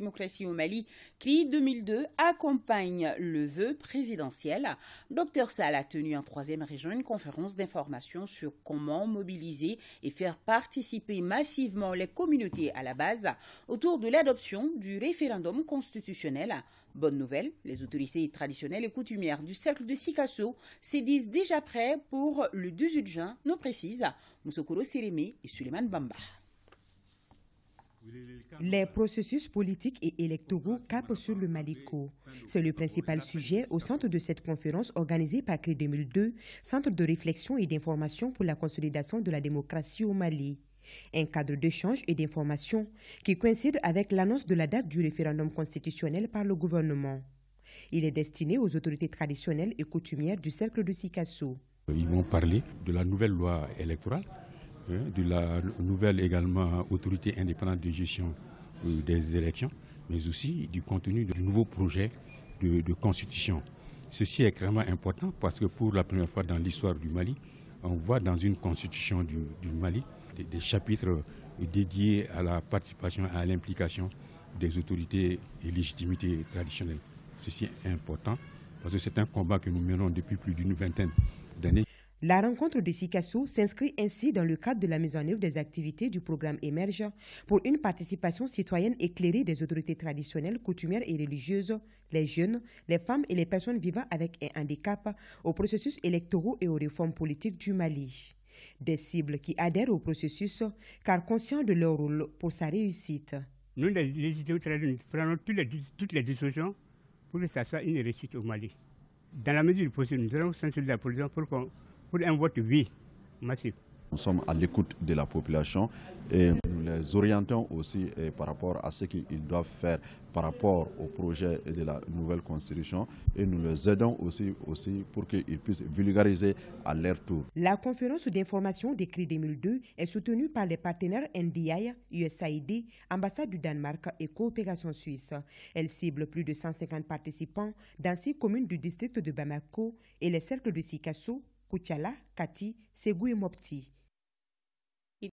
démocratie au Mali, qui, 2002, accompagne le vœu présidentiel. Docteur Sall a tenu en troisième région une conférence d'information sur comment mobiliser et faire participer massivement les communautés à la base autour de l'adoption du référendum constitutionnel. Bonne nouvelle, les autorités traditionnelles et coutumières du cercle de Sikasso se disent déjà prêts pour le 18 juin, nous précise Moussokoro Sérémé et Suleiman Bamba. Les processus politiques et électoraux capent sur le MaliCo. C'est le principal sujet au centre de cette conférence organisée par CRI 2002, Centre de réflexion et d'information pour la consolidation de la démocratie au Mali. Un cadre d'échange et d'information qui coïncide avec l'annonce de la date du référendum constitutionnel par le gouvernement. Il est destiné aux autorités traditionnelles et coutumières du cercle de Sikasso. Ils vont parler de la nouvelle loi électorale de la nouvelle également autorité indépendante de gestion euh, des élections, mais aussi du contenu du nouveau projet de, constitution. Ceci est extrêmement important parce que pour la première fois dans l'histoire du Mali, on voit dans une constitution du, Mali des, chapitres dédiés à la participation, à l'implication des autorités et légitimité traditionnelles. Ceci est important parce que c'est un combat que nous menons depuis plus d'une vingtaine d'années. La rencontre de Sikasso s'inscrit ainsi dans le cadre de la mise en œuvre des activités du programme Émerge pour une participation citoyenne éclairée des autorités traditionnelles, coutumières et religieuses, les jeunes, les femmes et les personnes vivant avec un handicap aux processus électoraux et aux réformes politiques du Mali. Des cibles qui adhèrent au processus car conscients de leur rôle pour sa réussite. Nous, les, prenons toutes les, toutes pour que ça soit une réussite au Mali. Dans la mesure du possible, nous allons de la politique pour qu'on pour un vote massif. Nous sommes à l'écoute de la population et nous les orientons aussi eh, par rapport à ce qu'ils doivent faire par rapport au projet de la nouvelle constitution et nous les aidons aussi, aussi pour qu'ils puissent vulgariser à leur tour. La conférence d'information décrite 2002 est soutenue par les partenaires NDI, USAID, ambassade du Danemark et coopération suisse. Elle cible plus de 150 participants dans six communes du district de Bamako et les cercles de Sikasso, kucala kati segui mopti